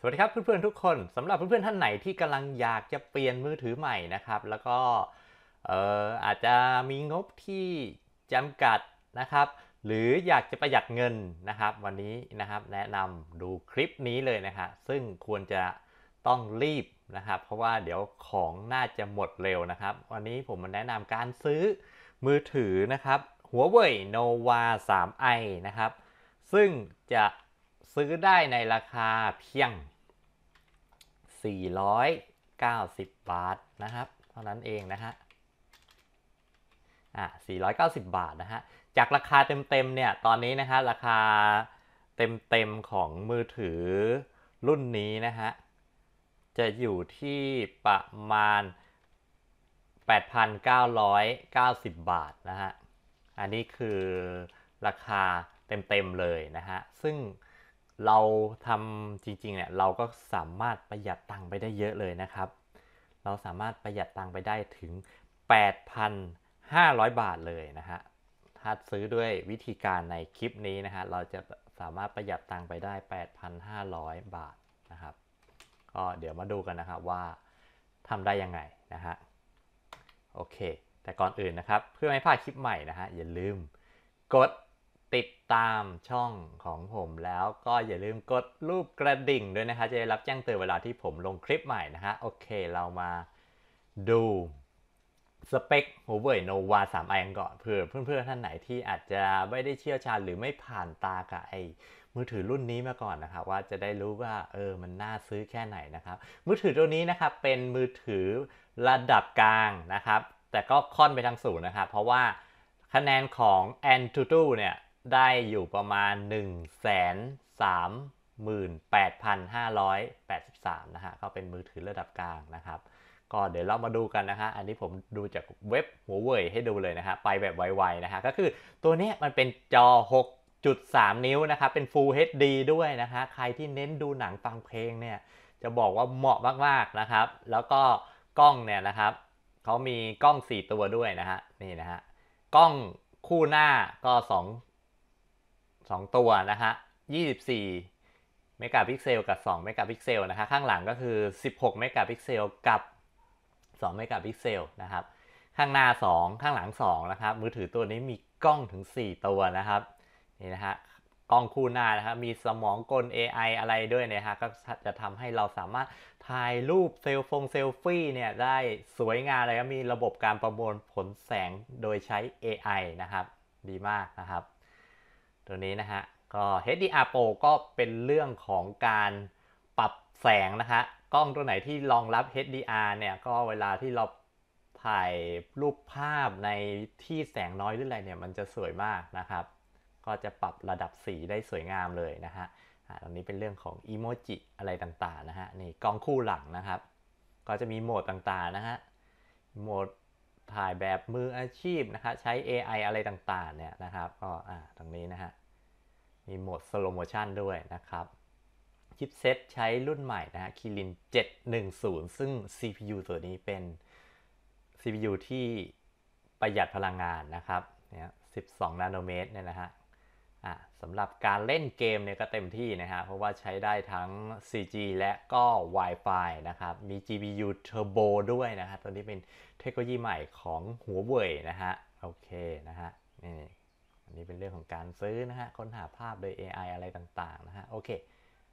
สวัสดีครับเพื่อน ๆ ทุกคนสำหรับเพื่อน ๆ ท่านไหนที่กำลังอยากจะเปลี่ยนมือถือใหม่นะครับ แล้วก็เอออาจจะมีงบที่จำกัดนะครับ หรืออยากจะประหยัดเงินนะครับ วันนี้นะครับแนะนำดูคลิปนี้เลยนะครับซึ่งควรจะต้องรีบนะครับ เพราะว่าเดี๋ยวของน่าจะหมดเร็วนะครับ วันนี้ผมมาแนะนำการซื้อมือถือนะครับหัวเว่ยโนวา 3i นะครับซึ่งจะซื้อได้ในราคาเพียง 490 บาท นะครับเท่านั้นเองนะฮะ อ่ะ490 บาทนะฮะ จากราคาเต็มๆเนี่ย ตอนนี้นะฮะราคาเต็มๆของมือถือรุ่นนี้นะฮะ จะอยู่ที่ประมาณ 8,990 บาทนะฮะ อันนี้คือราคาเต็มๆ เลยนะฮะ ซึ่งเราทำจริงๆเนี่ยเราก็สามารถประหยัดตังค์ไปได้เยอะเลยนะครับเราสามารถประหยัดตังค์ไปได้ถึง 8,500 บาทเลยนะฮะถ้าซื้อด้วยวิธีการในคลิปนี้นะฮะเราจะสามารถประหยัดตังค์ไปได้ 8,500 บาทนะครับก็เดี๋ยวมาดูกันนะครับว่าทำได้ยังไงนะฮะโอเคแต่ก่อนอื่นนะครับ เพื่อไม่พลาดคลิปใหม่นะฮะอย่าลืมกดติดตามช่องของผมแล้วก็อย่าลืมกดรูปกระดิ่งด้วยนะคะ จะได้รับแจ้งเตือนเวลาที่ผมลงคลิปใหม่นะฮะโอเคเรามาดูสเปค h u โนวาสามไ 3i อันก่อนเผื่อเพื่อนๆท่านไหนที่อาจจะไม่ได้เชี่ยวชาญหรือไม่ผ่านตากับไอ้มือถือรุ่นนี้มาก่อนนะครับว่าจะได้รู้ว่าเออมันน่าซื้อแค่ไหนนะครับมือถือตัวนี้นะครับเป็นมือถือระดับกลางนะครับแต่ก็ค่อนไปทางสูงนะครับเพราะว่าคะแนนของ a n t u t u เนี่ยได้อยู่ประมาณ 1 3 8 5 8 3นะฮะ ก็เป็นมือถือระดับกลางนะครับ ก็เดี๋ยวเรามาดูกันนะฮะ อันนี้ผมดูจากเว็บหัวเว่ยให้ดูเลยนะฮะ ไปแบบไวๆนะฮะ ก็คือตัวนี้มันเป็นจอ 6.3 นิ้วนะครับ เป็น Full HD ด้วยนะฮะใครที่เน้นดูหนังฟังเพลงเนี่ย จะบอกว่าเหมาะมากๆนะครับ แล้วก็กล้องเนี่ยนะครับเขามีกล้อง 4 ตัวด้วยนะฮะ นี่นะฮะ กล้องคู่หน้าก็ 2 2 ตัวนะฮะ24เมกะพิกเซลกับ2เมกะพิกเซลนะครับข้างหลังก็คือ 16เมกะพิกเซลกับ2เมกะพิกเซลนะครับ ข้างหน้า 2 ข้างหลัง 2 นะครับ มือถือตัวนี้มีกล้องถึง 4 ตัวนะครับนี่นะฮะกล้องคู่หน้านะครับมีสมองกล AI อะไรด้วยนะฮะก็จะทำให้เราสามารถถ่ายรูปเซลฟงเซลฟี่เนี่ยได้สวยงามเลยก็มีระบบการประมวลผลแสงโดยใช้ AI นะครับ ดีมากนะครับตัวนี้นะฮะก็ HDR Pro ก็เป็นเรื่องของการปรับแสงนะคะกล้องตัวไหนที่รองรับ HDR เนี่ยก็เวลาที่เราถ่ายรูปภาพในที่แสงน้อยหรืออะไรเนี่ยมันจะสวยมากนะครับก็จะปรับระดับสีได้สวยงามเลยนะฮะตันนี้เป็นเรื่องของอีโมจิอะไรต่างๆนะฮะนี่กล้องคู่หลังนะครับก็จะมีโหมดต่างๆนะฮะโหมดถ่ายแบบมืออาชีพนะครใช้ AI อะไรต่างๆ เนี่ยนะครับ ก็อ่าตรงนี้นะฮะมีโหมดสโลโมชันด้วยนะครับชิปเซ็ตใช้รุ่นใหม่นะฮะค i ริน710 ซึ่ง CPU ตัวนี้เป็น CPU ที่ประหยัดพลังงานนะครับเนี่ย 12 นาโนเมตรเนี่ยนะฮะ่ะสำหรับการเล่นเกมเนี่ยก็เต็มที่นะฮะ เพราะว่าใช้ได้ทั้ง 4G และก็ Wi-Fi นะครับ มี GPU Turbo ด้วยนะฮะตอนนี้เป็นเทคโนโลยีใหม่ของหัวเว่ยนะฮะ โอเคนะฮะนี่อันนี้เป็นเรื่องของการซื้อนะฮะ ค้นหาภาพโดย AI อะไรต่าง ๆ นะฮะ โอเค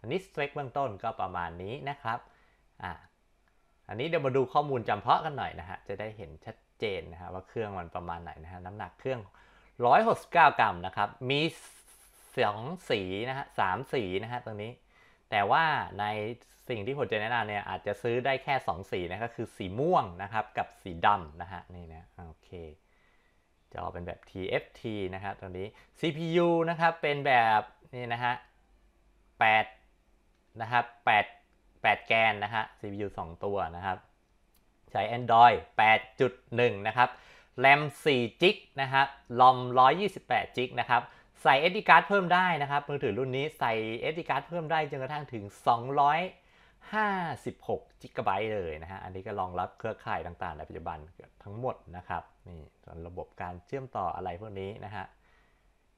อันนี้สเปคเบื้องต้นก็ประมาณนี้นะครับอ่ะอันนี้เดี๋ยวมาดูข้อมูลจำเพาะกันหน่อยนะฮะ จะได้เห็นชัดเจนนะฮะว่าเครื่องมันประมาณไหนนะฮะ น้ำหนักเครื่อง 169 กรัมนะครับ มีสองสีนะฮะสามสีนะฮะตรงนี้แต่ว่าในสิ่งที่ผมจะแนะนำเนี่ย อาจจะซื้อได้แค่ 2 สีนะก็คือสีม่วงนะครับ กับสีดำนะฮะ นี่นะโอเคจอเป็นแบบ TFT นะครับตรงนี้ CPU นะครับเป็นแบบนี่นะฮะ 8 นะครับ8 8 แกนนะฮะ CPU 2 ตัวนะครับ ใช้ Android 8.1 นะครับ RAM 4 g กนะครับ ROM 128 g กนะครับใส่เอดีการ์ดเพิ่มได้นะครับ มือถือรุ่นนี้ใส่เอดีการ์ดเพิ่มได้จนกระทั่งถึง256 g b เลยนะฮะอันนี้ก็รองรับเครือข่ายต่าง ๆ ในปัจจุบันทั้งหมดนะครับนี่ระบบการเชื่อมต่ออะไรพวกนี้นะฮะ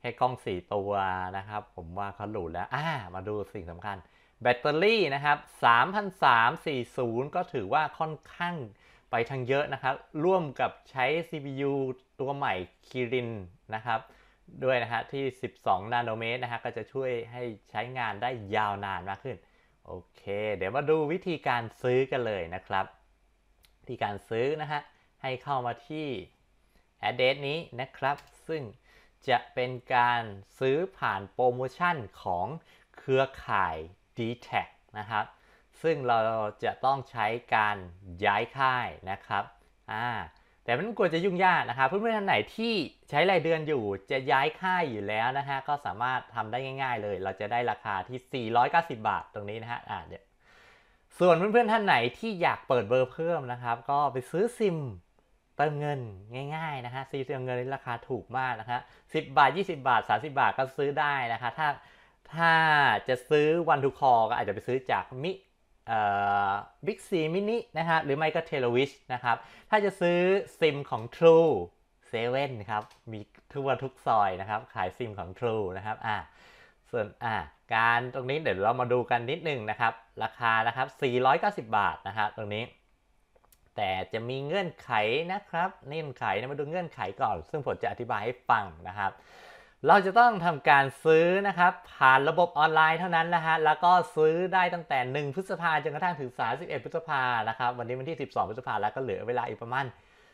ให้กล้อง 4 ตัวนะครับ ผมว่าเขาหลุดแล้วามาดูสิ่งสำคัญแบตเตอรี่นะครับ 3,340 ก็ถือว่าค่อนข้างไปทางเยอะนะครับ ร่วมกับใช้ CPU ตัวใหม่ Kirin นะครับด้วยนะฮะที่ 12 นาโนเมตรนะฮะก็จะช่วยให้ใช้งานได้ยาวนานมากขึ้นโอเคเดี๋ยวมาดูวิธีการซื้อกันเลยนะครับ วิธีการซื้อนะฮะให้เข้ามาที่แอดเดสนี้นะครับ ซึ่งจะเป็นการซื้อผ่านโปรโมชั่นของเครือข่าย d t a c นะครับซึ่งเราจะต้องใช้การย้ายค่ายนะครับอ่าแต่มันกลัวจะยุ่งยากนะครับเพื่อนๆ ท่านไหนที่ใช้รายเดือนอยู่จะย้ายค่ายอยู่แล้วนะฮะก็สามารถทำได้ง่ายๆ เลยเราจะได้ราคาที่ 490 บาทตรงนี้นะฮะอ่าเดี๋ยวส่วนเพื่อนๆท่านไหนที่อยากเปิดเบอร์เพิ่มนะครับก็ไปซื้อซิมเติมเงินง่ายๆนะฮะซีเติมเงินราคาถูกมากนะฮะสิบาท 20 บาท 30 บาทก็ซื้อได้นะคะถ้าถ้าจะซื้อวันทุกคอก็อาจจะไปซื้อจากมิบิ๊กซีมินินะฮะหรือไม่ก็เทโลวิชนะครับถ้าจะซื้อซิมของ True เซเว่นครับมีทั่วทุกซอยนะครับขายซิมของ True นะครับอ่าส่วนอ่าการตรงนี้เดี๋ยวเรามาดูกันนิดนึงนะครับ ราคานะครับ 490 บาทนะครับตรงนี้ แต่จะมีเงื่อนไขนะครับเงื่อนไขนะมาดูเงื่อนไขก่อน ซึ่งผมจะอธิบายให้ฟังนะครับเราจะต้องทำการซื้อนะครับผ่านระบบออนไลน์เท่านั้นนะฮะแล้วก็ซื้อได้ตั้งแต่ 1 พฤษภาจนกระทั่งถึง 31 พฤษภานะครับวันนี้วันที่ 12 พฤษภาแล้วก็เหลือเวลาอีกประมาณ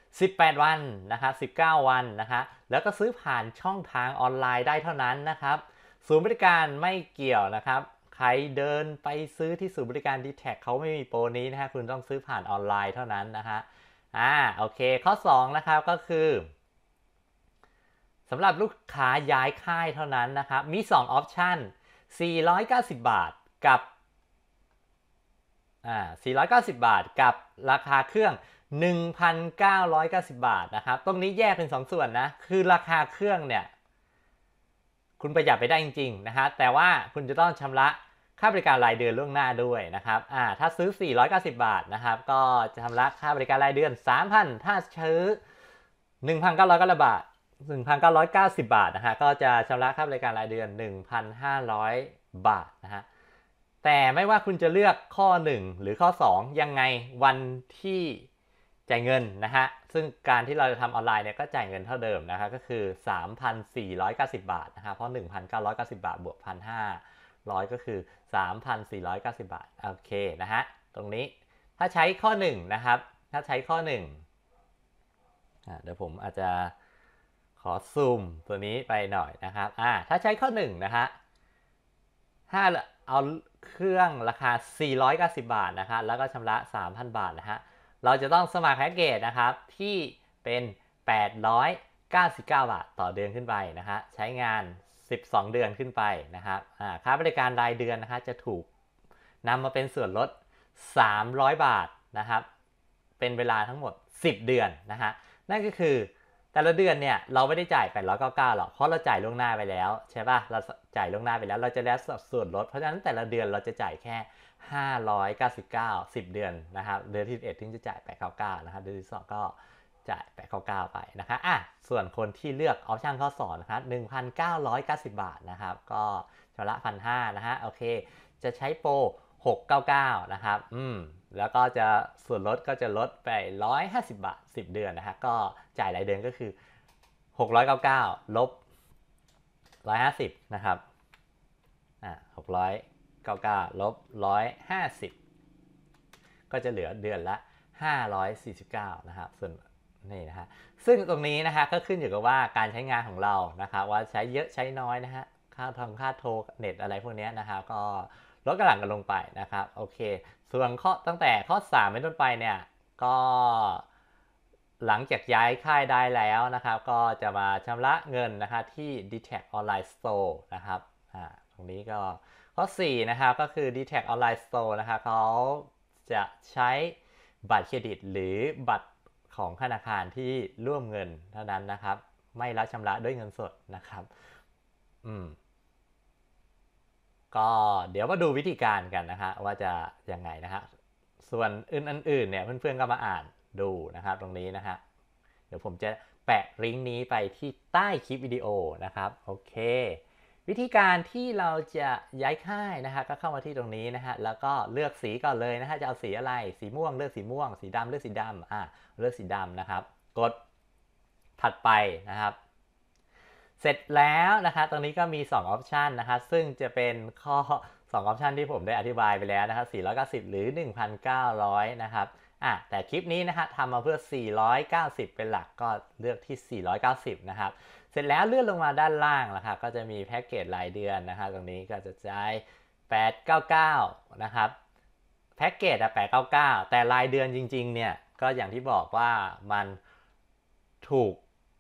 18 วันนะครับ19 วันนะฮะแล้วก็ซื้อผ่านช่องทางออนไลน์ได้เท่านั้นนะครับศูนย์บริการไม่เกี่ยวนะครับใครเดินไปซื้อที่ศูนย์บริการดีแทเขาไม่มีโปรนี้นะฮะคุณต้องซื้อผ่านออนไลน์เท่านั้นนะฮะอ่าโอเคข้อ2นะครับก็คือสำหรับลูกค้าย้ายค่ายเท่านั้นนะครับ มี 2 ออปชัน490 บาทกับอ่า490 บาท กับราคาเครื่อง 1,990 บาทนะครับ ตรงนี้แยกเป็น2สส่วนนะ คือราคาเครื่องเนี่ยคุณประหยัดไปได้จริงๆนะฮะ แต่ว่าคุณจะต้องชำระค่าบริการรายเดือนล่วงหน้าด้วยนะครับอ่าถ้าซื้อ 490 บาทนะครับ ก็จะชำระค่าบริการรายเดือน 3,000ถ้าซื้อ1,900กาบาท1,990 บาทนะฮะก็จะชำระค่าบริการรายเดือน 1,500 บาทนะฮะแต่ไม่ว่าคุณจะเลือกข้อ 1 หรือข้อ 2 ยังไงวันที่จ่ายเงิน นะฮะ ซึ่งการที่เราจะทำออนไลน์เนี่ยก็จ่ายเงินเท่าเดิมนะัะก็คือ 3,490 บาทนะฮะเพราะ1,990 บาท บวก1,500ก็คือ 3,490 บาท โอเค นะฮะ ตรงนี้ถ้าใช้ข้อ 1 นะครับ ถ้าใช้ข้อ1เดี๋ยวผมอาจจะขอซูมตัวนี้ไปหน่อยนะครับ อ่า ถ้าใช้ข้อ1นะฮะถ้าเอาเครื่องราคา 490 บาทนะครับแล้วก็ชำระ 3,000 บาทนะฮะ เราจะต้องสมัครแพ็กเกจนะครับ ที่เป็น 899 บาทต่อเดือนขึ้นไปนะฮะ ใช้งาน 12 เดือนขึ้นไปนะครับ อ่า ค่าบริการรายเดือนนะฮะจะถูกนำมาเป็นส่วนลด 300 บาทนะครับ เป็นเวลาทั้งหมด 10 เดือนนะฮะ นั่นก็คือแต่ละเดือนเนี่ยเราไม่ได้จ่าย899หรอก เพราะเราจ่ายล่วงหน้าไปแล้วใช่ปะ่ะเราจ่ายล่วงหน้าไปแล้ว เราจะได้สัดส่วนลดเพราะฉะนั้นแต่ละเดือนเราจะจ่ายแค่ 599 10เดือนนะครับเดือนที่11ถึงจะจ่าย 899นะครับเดือนที่2ก็จ่าย 899ไปนะครับอ่ะส่วนคนที่เลือกออปชั่นข้อสอนนะครับ1,990 บาทนะครับก็ชำระ1,500นะฮะโอเคจะใช้โปร 699นะครับอืมแล้วก็จะส่วนลดก็จะลดไป 150 บาท 10 เดือนนะฮะก็จ่ายรายเดือนก็คือ 699 ลบ 150 นะครับ อ่า 699ลบ150 ก็จะเหลือเดือนละ 549 นะครับส่วนนี่นะฮะ ซึ่งตรงนี้นะฮะก็ขึ้นอยู่กับว่าการใช้งานของเรา นะครับว่าใช้เยอะใช้น้อยนะฮะ ค่าทองค่าโทรเน็ตอะไรพวกนี้นะครับก็ลดกำลังกันลงไปนะครับโอเค ส่วนข้อตั้งแต่ข้อ3เป็นต้นไปเนี่ยก็ หลังจากย้ายค่ายได้แล้วนะครับ ก็จะมาชำระเงินนะครับที่ d t a c Online Store นะครับอ่าตรงนี้ก็ข้อ 4 นะครับก็คือ d t a c Online Store นะครับเขาจะใช้บัตรเครดิตหรือบัตรของธนาคารที่ร่วมเงินเท่านั้นนะครับ ไม่รับชำระด้วยเงินสดนะครับ อืมก็เดี๋ยวมาดูวิธีการกันนะฮะว่าจะยังไงนะฮะส่วนอื่นๆเนี่ยเพื่อนๆก็มาอ่านดูนะครับตรงนี้นะฮะเดี๋ยวผมจะแปะลิงก์นี้ไปที่ใต้คลิปวิดีโอนะครับโอเค วิธีการที่เราจะย้ายค่ายนะฮะก็เข้ามาที่ตรงนี้นะฮะแล้วก็เลือกสีก่อนเลยนะฮะจะเอาสีอะไรสีม่วงเลือกสีม่วง สีดำเลือกสีดำอ่ะเลือกสีดำนะครับ กดถัดไปนะครับเสร็จแล้วนะคะ ตรงนี้ก็มี2องออปชันนะครับซึ่งจะเป็นข้อ2องออปชันที่ผมได้อธิบายไปแล้วนะครับ490 หรือ 1,900 นะครับอ่ะแต่คลิปนี้นะครับทำมาเพื่อ 490 เป็นหลักก็เลือกที่ 490นะครับ เสร็จแล้วเลื่อนลงมาด้านล่างนะครับก็จะมีแพ็กเกจรายเดือนนะครับตรงนี้ก็จะจ่าย899 นะครับ แพ็กเกจอะ899 แต่รายเดือนจริงๆเนี่ย ก็อย่างที่บอกว่ามันถูก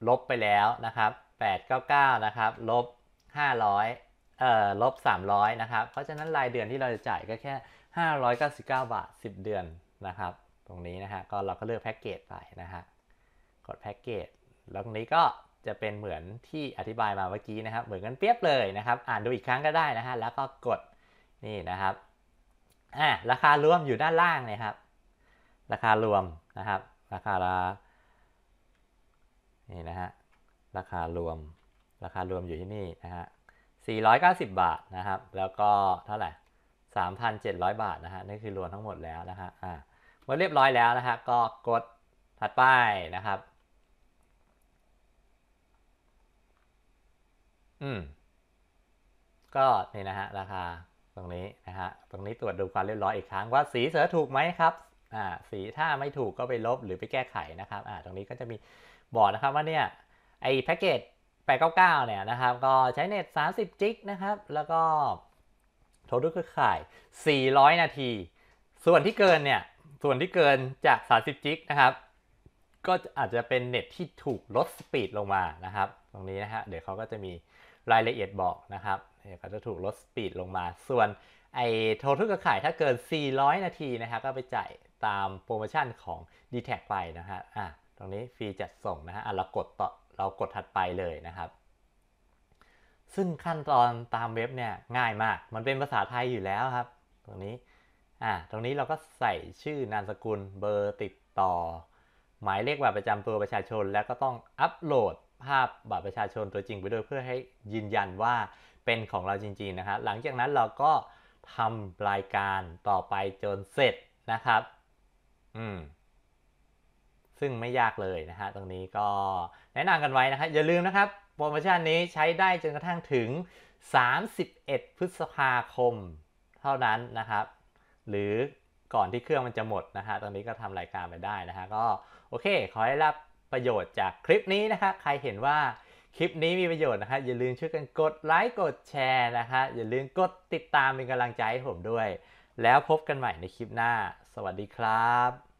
ลบไปแล้วนะครับ899 นะครับ ลบ500เอ่อลบ300 นะครับ เพราะฉะนั้นรายเดือนที่เราจะจ่ายก็แค่ 599 บาท 10 เดือนนะครับ ตรงนี้นะฮะ ก็เราก็เลือกแพ็กเกจไปนะฮะ กดแพ็กเกจแล้วตรงนี้ก็จะเป็นเหมือนที่อธิบายมาเมื่อกี้นะครับ เหมือนกันเปรียบเลยนะครับ อ่านดูอีกครั้งก็ได้นะฮะ แล้วก็กดนี่นะครับ อ่าราคารวมอยู่ด้านล่างนะครับ ราคารวมนะครับ ราคาละนี่นะฮะราคารวม ราคารวมอยู่ที่นี่นะฮะ490บาทนะครับ แล้วก็เท่าไหร่3,700บาทนะฮะนี่คือรวมทั้งหมดแล้วนะฮะอ่า เมื่อเรียบร้อยแล้วนะฮะก็กดถัดไปนะครับ อืมก็นี่นะฮะราคาตรงนี้นะฮะตรงนี้ตรวจดูความเรียบร้อยอีกครั้งว่าสีเสือถูกไหมครับ อ่า สีถ้าไม่ถูกก็ไปลบหรือไปแก้ไขนะครับ อ่า ตรงนี้ก็จะมีบอกนะครับว่าเนี่ยไอแพ็กเกจ899เนี่ยนะครับก็ใช้เน็ต 30จิกนะครับ แล้วก็โทรด้วยเครือข่าย 400 นาที ส่วนที่เกินเนี่ยส่วนที่เกินจาก 30จิกนะครับ ก็อาจจะเป็นเน็ตที่ถูกลดสปีดลงมานะครับตรงนี้นะฮะเดี๋ยวเขาก็จะมีรายละเอียดบอกนะครับเดี๋ยวเขาจะถูกลดสปีดลงมา ส่วนไอ้โทรทุกกระข่ายถ้าเกิน 400 นาทีนะครับก็ไปจ่ายตามโปรโมชั่นของ d t แทไปนะฮะอ่ะตรงนี้ฟรีจัดส่งนะฮะอ่ะเรากดต่อเรากดถัดไปเลยนะครับ ซึ่งขั้นตอนตามเว็บเนี่ยง่ายมาก มันเป็นภาษาไทยอยู่แล้วครับ ตรงนี้ อ่า ตรงนี้เราก็ใส่ชื่อนามสกุลเบอร์ติดต่อ หมายเลขบัตรประจำตัวประชาชน แล้วก็ต้องอัปโหลดภาพ บัตรประชาชนตัวจริงไปด้วยเพื่อให้ยืนยันว่าเป็นของเราจริง ๆนะครับ หลังจากนั้นเราก็ทำรายการต่อไปจนเสร็จนะครับ อืมซึ่งไม่ยากเลยนะฮะ ตรงนี้ก็แนะนำกันไว้นะครับอย่าลืมนะครับโปรโมชั่นนี้ใช้ได้จนกระทั่งถึง 31 พฤษภาคม เท่านั้นนะครับ หรือก่อนที่เครื่องมันจะหมดนะฮะ ตรงนี้ก็ทำรายการไปได้นะฮะ ก็โอเคขอให้รับประโยชน์จากคลิปนี้นะคะใครเห็นว่าคลิปนี้มีประโยชน์นะครับอย่าลืมช่วยกันกดไลค์ กดแชร์นะคะอย่าลืมกดติดตามเป็นกำลังใจให้ผมด้วย แล้วพบกันใหม่ในคลิปหน้า สวัสดีครับ